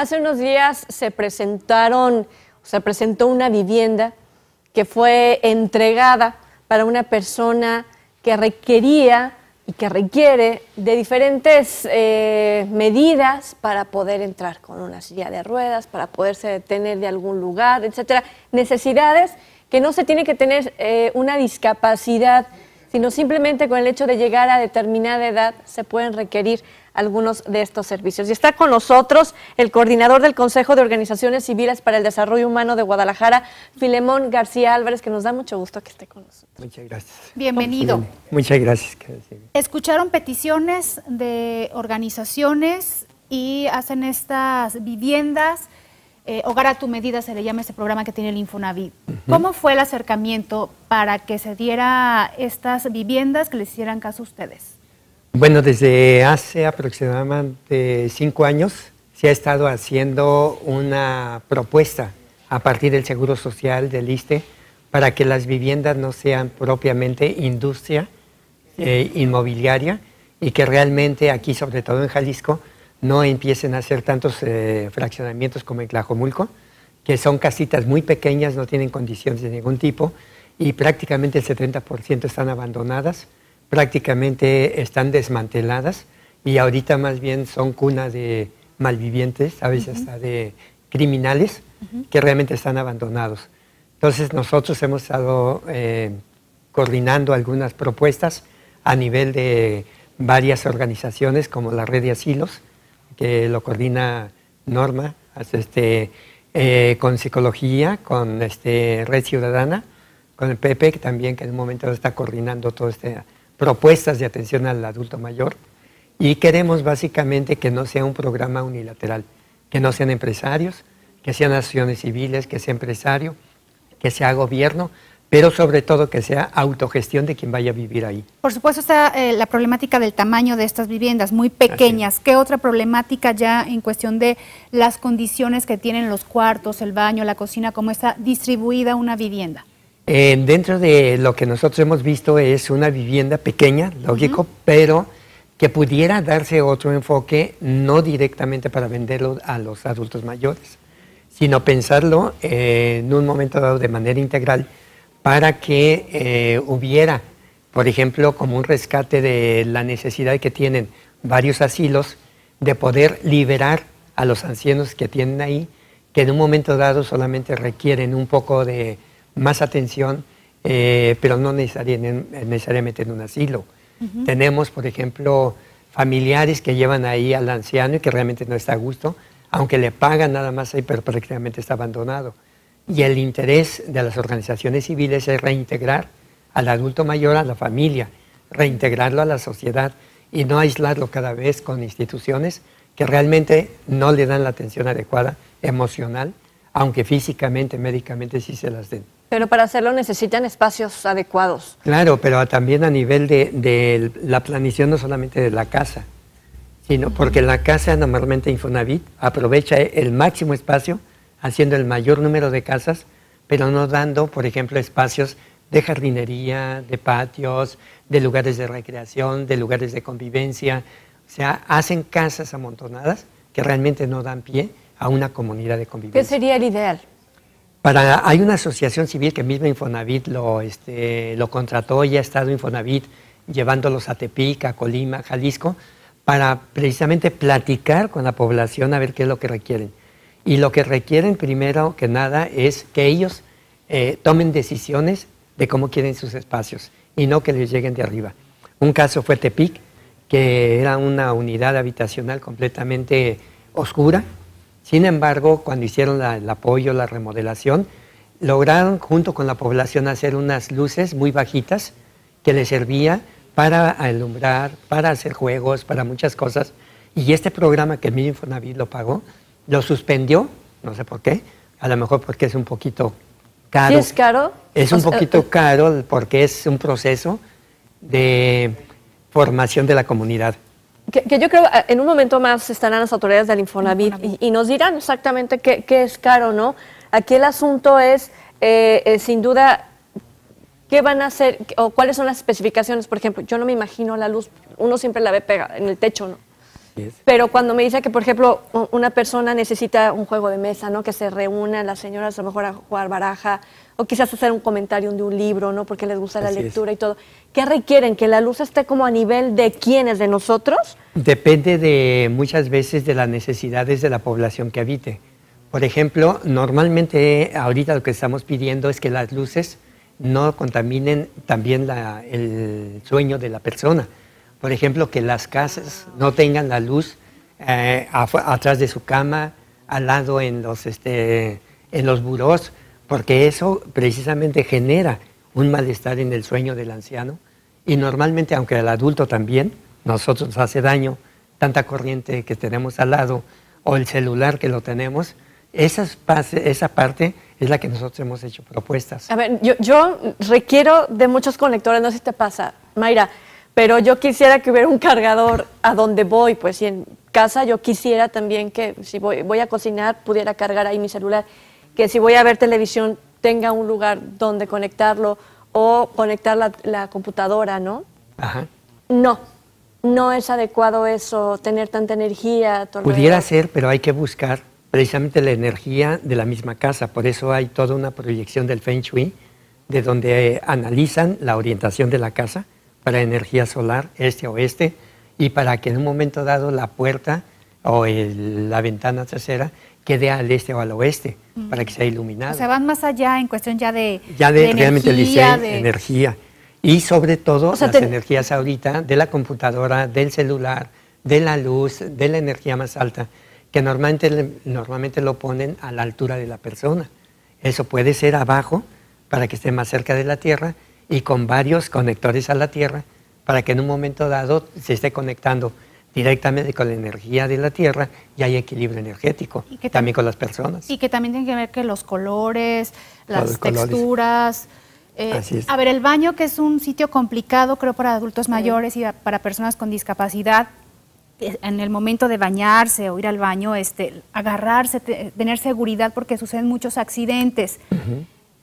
Hace unos días se presentaron, se presentó una vivienda que fue entregada para una persona que requería y que requiere de diferentes eh, medidas para poder entrar con una silla de ruedas, para poderse detener de algún lugar, etcétera. Necesidades que no se tiene que tener eh, una discapacidad, sino simplemente con el hecho de llegar a determinada edad se pueden requerir algunos de estos servicios. Y está con nosotros el coordinador del Consejo de Organizaciones Civiles para el Desarrollo Humano de Guadalajara, Filemón García Álvarez, que nos da mucho gusto que esté con nosotros. Muchas gracias. Bienvenido. muchas gracias. Escucharon peticiones de organizaciones y hacen estas viviendas. Eh, Hogar a tu medida se le llama ese programa que tiene el Infonavit. ¿Cómo fue el acercamiento para que se diera estas viviendas que les hicieran caso a ustedes? Bueno, desde hace aproximadamente cinco años se ha estado haciendo una propuesta a partir del Seguro Social del ISTE para que las viviendas no sean propiamente industria eh, inmobiliaria y que realmente aquí, sobre todo en Jalisco, no empiecen a hacer tantos eh, fraccionamientos como en Tlajomulco, que son casitas muy pequeñas, no tienen condiciones de ningún tipo y prácticamente el 70% están abandonadas prácticamente están desmanteladas y ahorita más bien son cunas de malvivientes, a veces hasta de criminales que realmente están abandonados. Entonces nosotros hemos estado eh, coordinando algunas propuestas a nivel de varias organizaciones como la Red de Asilos, que lo coordina Norma, este, eh, con Psicología, con este, Red Ciudadana, con el PP que también, que en un momento está coordinando todo este propuestas de atención al adulto mayor y queremos básicamente que no sea un programa unilateral, que no sean empresarios, que sean asociaciones civiles, que sea empresario, que sea gobierno, pero sobre todo que sea autogestión de quien vaya a vivir ahí. Por supuesto está eh, la problemática del tamaño de estas viviendas, muy pequeñas. ¿Qué otra problemática ya en cuestión de las condiciones que tienen los cuartos, el baño, la cocina, cómo está distribuida una vivienda? Eh, dentro de lo que nosotros hemos visto es una vivienda pequeña, lógico, pero que pudiera darse otro enfoque, no directamente para venderlo a los adultos mayores, sino pensarlo eh, en un momento dado de manera integral para que eh, hubiera, por ejemplo, como un rescate de la necesidad que tienen varios asilos de poder liberar a los ancianos que tienen ahí, que en un momento dado solamente requieren un poco de más atención, eh, pero no necesariamente, en un asilo. Tenemos, por ejemplo, familiares que llevan ahí al anciano y que realmente no está a gusto, aunque le pagan nada más ahí, pero prácticamente está abandonado. Y el interés de las organizaciones civiles es reintegrar al adulto mayor a la familia, reintegrarlo a la sociedad y no aislarlo cada vez con instituciones que realmente no le dan la atención adecuada emocional, aunque físicamente, médicamente sí se las den. Pero para hacerlo necesitan espacios adecuados. Claro, pero también a nivel de, la planificación no solamente de la casa, sino porque la casa normalmente Infonavit aprovecha el máximo espacio haciendo el mayor número de casas, pero no dando, por ejemplo, espacios de jardinería, de patios, de lugares de recreación, de lugares de convivencia. O sea, hacen casas amontonadas que realmente no dan pie a una comunidad de convivencia. ¿Qué sería el ideal? hay una asociación civil que misma Infonavit lo, este, contrató y ha estado Infonavit llevándolos a Tepic, a Colima, Jalisco, para precisamente platicar con la población a ver qué es lo que requieren. Y lo que requieren primero que nada es que ellos eh, tomen decisiones de cómo quieren sus espacios y no que les lleguen de arriba. Un caso fue Tepic, que era una unidad habitacional completamente oscura, sin embargo, cuando hicieron el apoyo, la remodelación, lograron junto con la población hacer unas luces muy bajitas que les servía para alumbrar, para hacer juegos, para muchas cosas. Y este programa que mi Infonavit lo pagó, lo suspendió, no sé por qué, a lo mejor porque es un poquito caro. es caro? Es un poquito eh, caro porque es un proceso de formación de la comunidad que, yo creo eh, en un momento más estarán las autoridades del Infonavit, Y, nos dirán exactamente qué, es caro, ¿no? Aquí el asunto es, eh, eh, sin duda, qué van a hacer o cuáles son las especificaciones. Por ejemplo, yo no me imagino la luz, uno siempre la ve pega en el techo, ¿no? Pero cuando me dice que, por ejemplo, una persona necesita un juego de mesa, ¿no? Que se reúnan las señoras a lo mejor a jugar baraja o quizás hacer un comentario de un libro, ¿no? Porque les gusta la lectura y todo. ¿Qué requieren? ¿Que la luz esté como a nivel de quiénes, de nosotros? Depende de muchas veces de las necesidades de la población que habite. Por ejemplo, normalmente ahorita lo que estamos pidiendo es que las luces no contaminen también el sueño de la persona por ejemplo, que las casas no tengan la luz eh, atrás de su cama, al lado en los, este, en los burós, porque eso precisamente genera un malestar en el sueño del anciano y normalmente, aunque al adulto también, nosotros nos hace daño tanta corriente que tenemos al lado o el celular que lo tenemos, esa parte es la que nosotros hemos hecho propuestas. A ver, yo, yo requiero de muchos conectores, no sé si te pasa, Mayra pero yo quisiera que hubiera un cargador a donde voy, pues si en casa yo quisiera también que si voy, a cocinar pudiera cargar ahí mi celular, que si voy a ver televisión tenga un lugar donde conectarlo o conectar la, computadora, ¿no? Ajá. No, no es adecuado eso, tener tanta energía. Pudiera ser, pero hay que buscar precisamente la energía de la misma casa. Por eso hay toda una proyección del Feng Shui, de donde eh, analizan la orientación de la casa para energía solar, este o este, y para que en un momento dado la puerta o la ventana trasera quede al este o al oeste mm. para que sea iluminada. O sea, van más allá en cuestión ya de Ya de, realmente energía, energía. Y sobre todo las energías ahorita de la computadora, del celular, de la luz, de la energía más alta, que normalmente, normalmente lo ponen a la altura de la persona. Eso puede ser abajo para que esté más cerca de la Tierra y con varios conectores a la Tierra para que en un momento dado se esté conectando directamente con la energía de la Tierra y hay equilibrio energético, que también con las personas. Y que también tiene que ver que los colores, las texturas... Eh, a ver, el baño, que es un sitio complicado, creo, para adultos mayores y para personas con discapacidad, en el momento de bañarse o ir al baño, este, agarrarse, tener seguridad porque suceden muchos accidentes.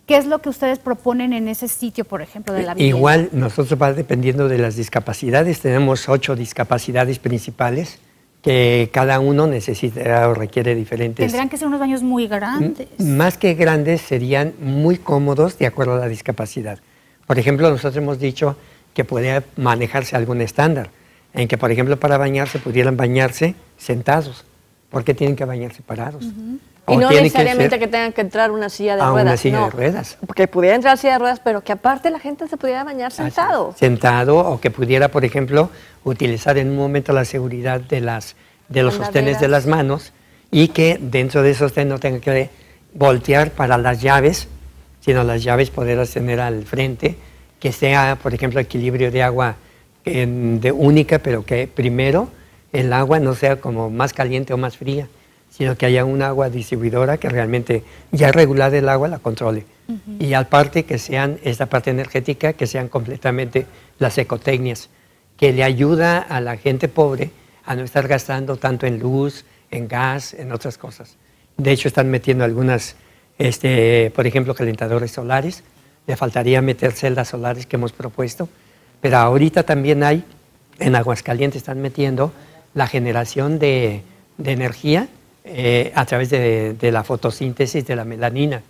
¿Qué es lo que ustedes proponen en ese sitio, por ejemplo, de la eh, vivienda? Igual, nosotros va dependiendo de las discapacidades. Tenemos ocho discapacidades principales que cada uno necesita o requiere diferentes. Tendrán que ser unos baños muy grandes. Más que grandes, serían muy cómodos de acuerdo a la discapacidad. Por ejemplo, nosotros hemos dicho que puede manejarse algún estándar, en que, por ejemplo, para bañarse pudieran bañarse sentados. porque tienen que bañarse parados? Y no necesariamente que, tengan que entrar una silla de ruedas. Una silla de ruedas. Que pudiera entrar silla de ruedas, pero que aparte la gente se pudiera bañar sentado. sentado o que pudiera, por ejemplo, utilizar en un momento la seguridad de, las, de los sostenes de las manos y que dentro de esos tenes no tenga que voltear para las llaves, sino las llaves poder tener al frente, que sea, por ejemplo, equilibrio de agua eh, de única, pero que primero el agua no sea como más caliente o más fría sino que haya una agua distribuidora que realmente ya regular el agua la controle. y al Y aparte que sean, esta parte energética, que sean completamente las ecotecnias, que le ayuda a la gente pobre a no estar gastando tanto en luz, en gas, en otras cosas. De hecho, están metiendo algunas, este, por ejemplo, calentadores solares. Le faltaría meter celdas solares que hemos propuesto. Pero ahorita también hay, en Aguascalientes están metiendo la generación de, de energía eh, a través de, la fotosíntesis de la melanina,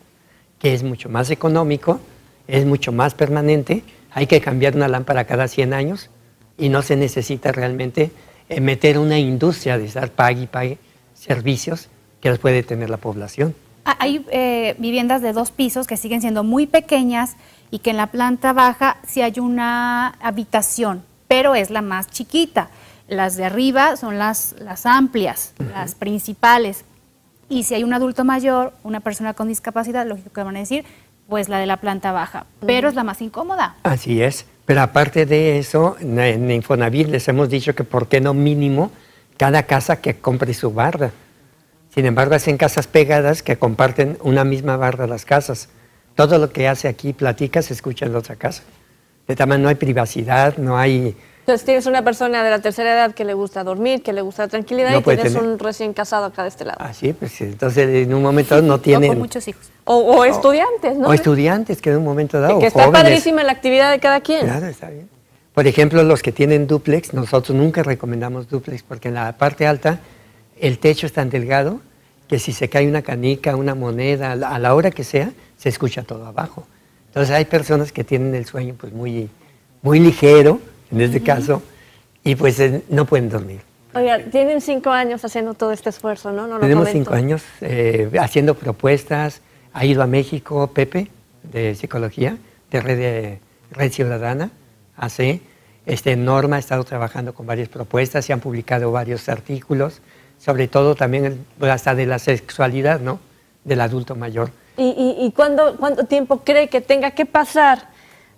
que es mucho más económico, es mucho más permanente, hay que cambiar una lámpara cada 100 años y no se necesita realmente eh, meter una industria de estar pague y pague servicios que los puede tener la población. Ah, hay eh, viviendas de dos pisos que siguen siendo muy pequeñas y que en la planta baja sí hay una habitación, pero es la más chiquita. Las de arriba son las, amplias, las principales. Y si hay un adulto mayor, una persona con discapacidad, lógico que van a decir, pues la de la planta baja, pero es la más incómoda. Así es, pero aparte de eso, en Infonavit les hemos dicho que por qué no mínimo cada casa que compre su barra. Sin embargo, hacen casas pegadas que comparten una misma barra las casas. Todo lo que hace aquí platica se escucha en la otra casa. De tal manera no hay privacidad, no hay entonces tienes una persona de la tercera edad que le gusta dormir, que le gusta la tranquilidad y tienes un recién casado acá de este lado. Ah, sí, pues entonces en un momento no tiene. O con muchos hijos. O, estudiantes, ¿no? O estudiantes que en un momento dado... Que está padrísima la actividad de cada quien. Claro, está bien. Por ejemplo, los que tienen duplex, nosotros nunca recomendamos duplex porque en la parte alta el techo es tan delgado que si se cae una canica, una moneda, a la hora que sea, se escucha todo abajo. Entonces hay personas que tienen el sueño pues muy, muy ligero, en este caso, y pues eh, no pueden dormir. Oiga, tienen cinco años haciendo todo este esfuerzo, ¿no? Tenemos cinco años eh, haciendo propuestas. Ha ido a México Pepe, de Psicología, de Red, eh, Ciudadana, hace, Este, Norma ha estado trabajando con varias propuestas, se han publicado varios artículos, sobre todo también hasta de la sexualidad, ¿no? Del adulto mayor. ¿Y, y, cuánto tiempo cree que tenga que pasar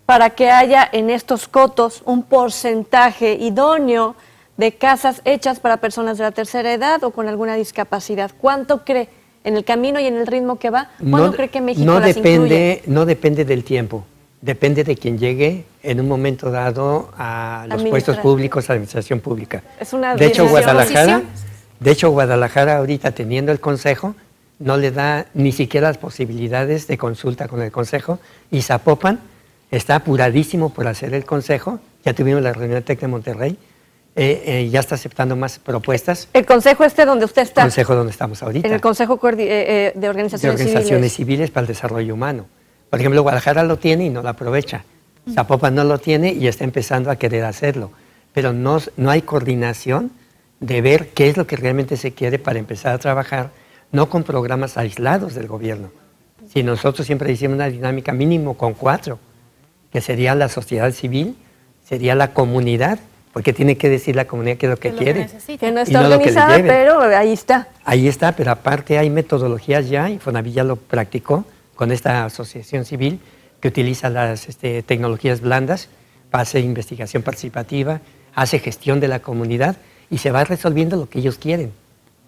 para que haya en estos cotos un porcentaje idóneo de casas hechas para personas de la tercera edad o con alguna discapacidad. ¿Cuánto cree en el camino y en el ritmo que va? ¿cuánto cree que México no las depende, No depende del tiempo, depende de quien llegue en un momento dado a los puestos públicos, a la administración pública. Es una de hecho, Guadalajara, de hecho, Guadalajara ahorita teniendo el consejo no le da ni siquiera las posibilidades de consulta con el consejo y Zapopan está apuradísimo por hacer el consejo. Ya tuvimos la reunión TEC de Monterrey. Eh, eh, ya está aceptando más propuestas. ¿El consejo este donde usted está? El consejo donde estamos ahorita. En el Consejo eh, de Organizaciones, de organizaciones civiles. para el Desarrollo Humano. Por ejemplo, Guadalajara lo tiene y no lo aprovecha. Zapopan no lo tiene y está empezando a querer hacerlo. Pero no, no hay coordinación de ver qué es lo que realmente se quiere para empezar a trabajar, no con programas aislados del gobierno. Si nosotros siempre hicimos una dinámica mínimo con cuatro, que sería la sociedad civil, sería la comunidad, porque tiene que decir la comunidad qué es lo que, quiere. que, no está organizada, pero ahí está. Ahí está, pero aparte hay metodologías ya, y Fonavilla lo practicó con esta asociación civil que utiliza las este, tecnologías blandas, hace investigación participativa, hace gestión de la comunidad y se va resolviendo lo que ellos quieren,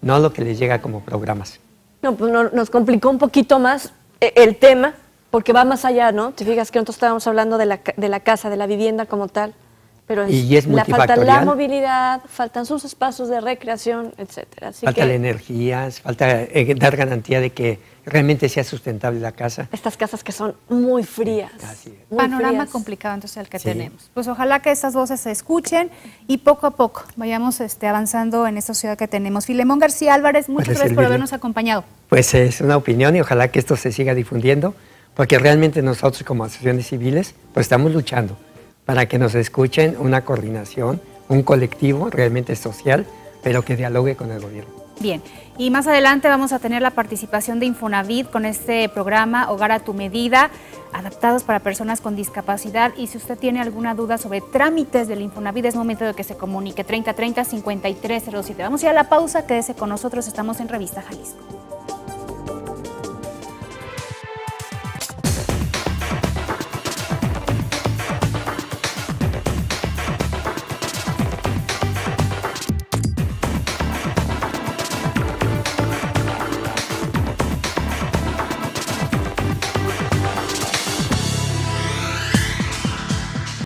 no lo que les llega como programas. No, pues nos complicó un poquito más eh, el tema, porque va más allá, ¿no? Te fijas que nosotros estábamos hablando de la, casa, de la vivienda como tal, pero es, la falta la movilidad, faltan sus espacios de recreación, etcétera. falta la energía, falta eh, dar garantía de que realmente sea sustentable la casa. Estas casas que son muy frías. Panorama complicado entonces el que tenemos. Pues ojalá que estas voces se escuchen y poco a poco vayamos este, avanzando en esta ciudad que tenemos. Filemón García Álvarez, muchas gracias por habernos acompañado. Pues es una opinión y ojalá que esto se siga difundiendo porque realmente nosotros como asociaciones civiles pues estamos luchando para que nos escuchen una coordinación, un colectivo realmente social, pero que dialogue con el gobierno. Bien, y más adelante vamos a tener la participación de Infonavit con este programa Hogar a tu medida, adaptados para personas con discapacidad. Y si usted tiene alguna duda sobre trámites del Infonavit, es momento de que se comunique 3030-5307. Vamos a ir a la pausa, quédese con nosotros, estamos en Revista Jalisco.